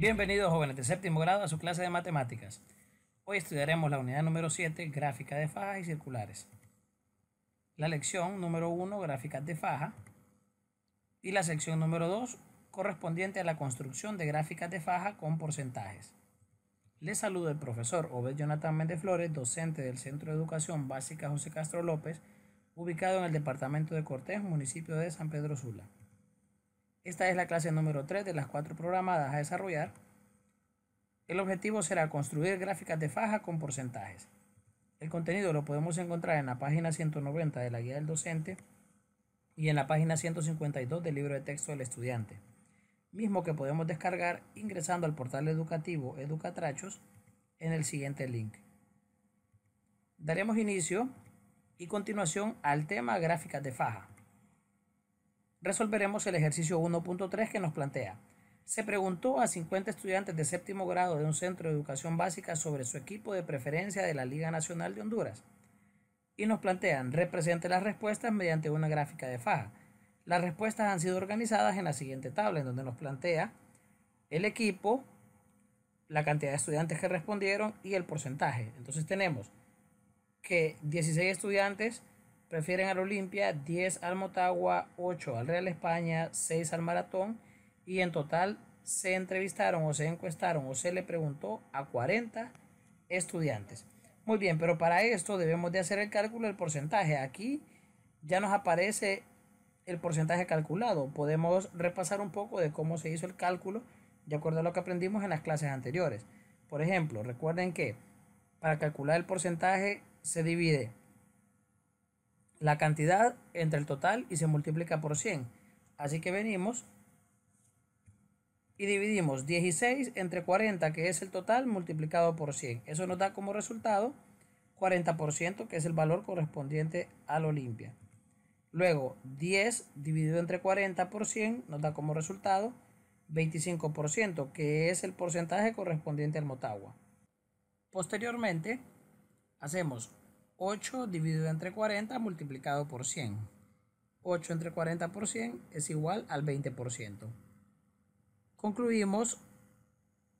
Bienvenidos jóvenes de séptimo grado a su clase de matemáticas. Hoy estudiaremos la unidad número 7, gráfica de faja y circulares. La lección número 1, gráficas de faja. Y la sección número 2, correspondiente a la construcción de gráficas de faja con porcentajes. Les saludo el profesor Obed Jonathan Méndez Flores, docente del Centro de Educación Básica José Castro López, ubicado en el departamento de Cortés, municipio de San Pedro Sula. Esta es la clase número 3 de las cuatro programadas a desarrollar. El objetivo será construir gráficas de faja con porcentajes. El contenido lo podemos encontrar en la página 190 de la guía del docente y en la página 152 del libro de texto del estudiante, mismo que podemos descargar ingresando al portal educativo Educatrachos en el siguiente link. Daremos inicio y continuación al tema gráficas de faja resolveremos el ejercicio 1.3 que nos plantea. Se preguntó a 50 estudiantes de séptimo grado de un centro de educación básica sobre su equipo de preferencia de la Liga Nacional de Honduras. Y nos plantean, represente las respuestas mediante una gráfica de faja. Las respuestas han sido organizadas en la siguiente tabla, en donde nos plantea el equipo, la cantidad de estudiantes que respondieron y el porcentaje. Entonces tenemos que 16 estudiantes prefieren al Olimpia, 10 al Motagua, 8 al Real España, 6 al Maratón y en total se entrevistaron o se encuestaron o se le preguntó a 40 estudiantes. Muy bien, pero para esto debemos de hacer el cálculo del porcentaje. Aquí ya nos aparece el porcentaje calculado. Podemos repasar un poco de cómo se hizo el cálculo de acuerdo a lo que aprendimos en las clases anteriores. Por ejemplo, recuerden que para calcular el porcentaje se divide la cantidad entre el total y se multiplica por 100. Así que venimos y dividimos 16 entre 40, que es el total, multiplicado por 100. Eso nos da como resultado 40%, que es el valor correspondiente al Olimpia. Luego, 10 dividido entre 40 por 100 nos da como resultado 25%, que es el porcentaje correspondiente al Motagua. Posteriormente, hacemos 8 dividido entre 40 multiplicado por 100. 8 entre 40 por 100 es igual al 20%. Concluimos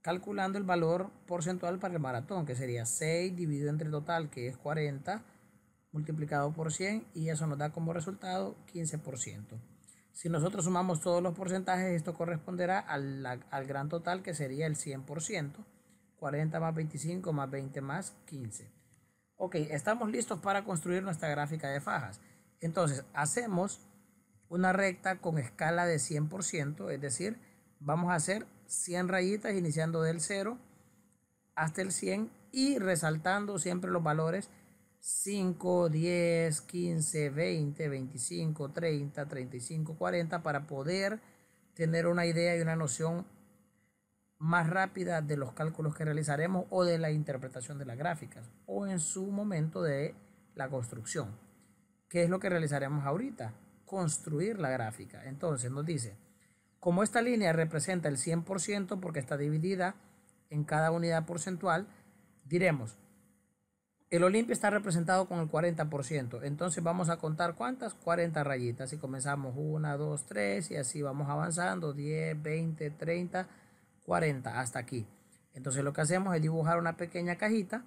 calculando el valor porcentual para el maratón, que sería 6 dividido entre el total, que es 40, multiplicado por 100, y eso nos da como resultado 15%. Si nosotros sumamos todos los porcentajes, esto corresponderá al, al gran total, que sería el 100%, 40 más 25 más 20 más 15. Ok, estamos listos para construir nuestra gráfica de fajas. Entonces, hacemos una recta con escala de 100%, es decir, vamos a hacer 100 rayitas iniciando del 0 hasta el 100 y resaltando siempre los valores 5, 10, 15, 20, 25, 30, 35, 40 para poder tener una idea y una noción más rápida de los cálculos que realizaremos o de la interpretación de las gráficas o en su momento de la construcción. ¿Qué es lo que realizaremos ahorita? Construir la gráfica. Entonces nos dice, como esta línea representa el 100% porque está dividida en cada unidad porcentual, diremos, el Olimpia está representado con el 40%. Entonces vamos a contar cuántas? 40 rayitas. Y comenzamos 1, 2, 3 y así vamos avanzando. 10, 20, 30. 40 hasta aquí. Entonces lo que hacemos es dibujar una pequeña cajita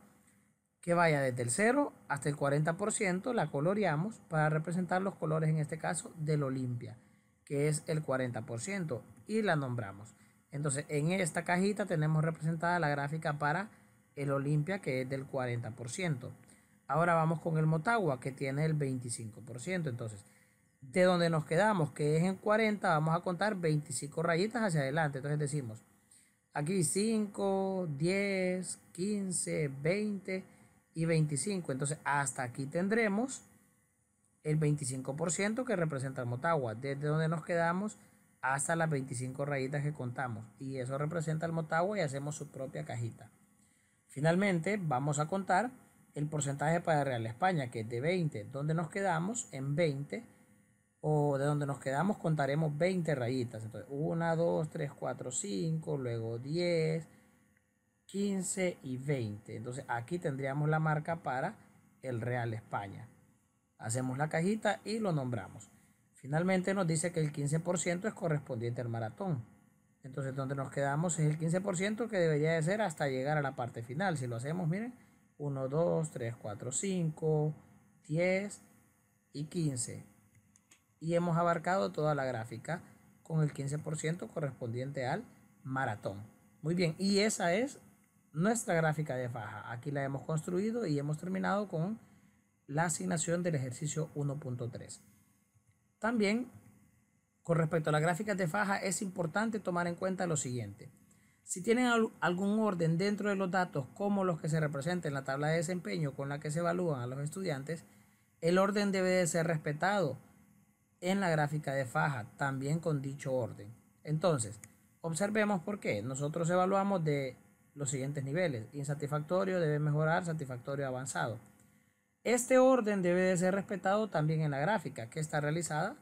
que vaya desde el 0 hasta el 40%, la coloreamos para representar los colores en este caso del Olimpia, que es el 40% y la nombramos. Entonces en esta cajita tenemos representada la gráfica para el Olimpia que es del 40%. Ahora vamos con el Motagua que tiene el 25%. Entonces de donde nos quedamos que es en 40 vamos a contar 25 rayitas hacia adelante. Entonces decimos Aquí 5, 10, 15, 20 y 25. Entonces hasta aquí tendremos el 25% que representa el Motagua. Desde donde nos quedamos hasta las 25 rayitas que contamos. Y eso representa el Motagua y hacemos su propia cajita. Finalmente vamos a contar el porcentaje para Real España, que es de 20. Donde nos quedamos en 20 o de donde nos quedamos contaremos 20 rayitas. Entonces, 1, 2, 3, 4, 5, luego 10, 15 y 20. Entonces, aquí tendríamos la marca para el Real España. Hacemos la cajita y lo nombramos. Finalmente nos dice que el 15% es correspondiente al maratón. Entonces, donde nos quedamos es el 15% que debería de ser hasta llegar a la parte final. Si lo hacemos, miren, 1, 2, 3, 4, 5, 10 y 15 y hemos abarcado toda la gráfica con el 15% correspondiente al maratón. Muy bien, y esa es nuestra gráfica de faja. Aquí la hemos construido y hemos terminado con la asignación del ejercicio 1.3. También, con respecto a las gráficas de faja, es importante tomar en cuenta lo siguiente. Si tienen algún orden dentro de los datos, como los que se representan en la tabla de desempeño con la que se evalúan a los estudiantes, el orden debe de ser respetado en la gráfica de faja, también con dicho orden. Entonces, observemos por qué. Nosotros evaluamos de los siguientes niveles. Insatisfactorio debe mejorar, satisfactorio avanzado. Este orden debe de ser respetado también en la gráfica que está realizada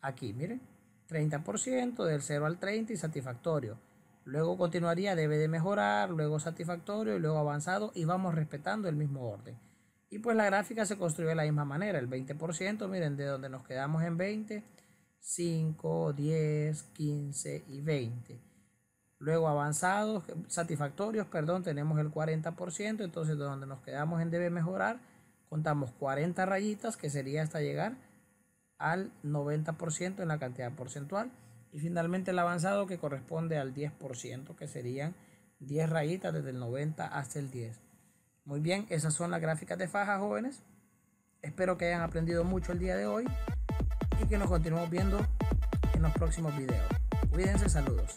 aquí, miren. 30% del 0 al 30 y satisfactorio. Luego continuaría, debe de mejorar, luego satisfactorio y luego avanzado y vamos respetando el mismo orden. Y pues la gráfica se construye de la misma manera, el 20%, miren, de donde nos quedamos en 20, 5, 10, 15 y 20. Luego avanzados, satisfactorios, perdón, tenemos el 40%, entonces de donde nos quedamos en debe mejorar, contamos 40 rayitas, que sería hasta llegar al 90% en la cantidad porcentual. Y finalmente el avanzado que corresponde al 10%, que serían 10 rayitas desde el 90 hasta el 10. Muy bien, esas son las gráficas de faja, jóvenes. Espero que hayan aprendido mucho el día de hoy y que nos continuemos viendo en los próximos videos. Cuídense, saludos.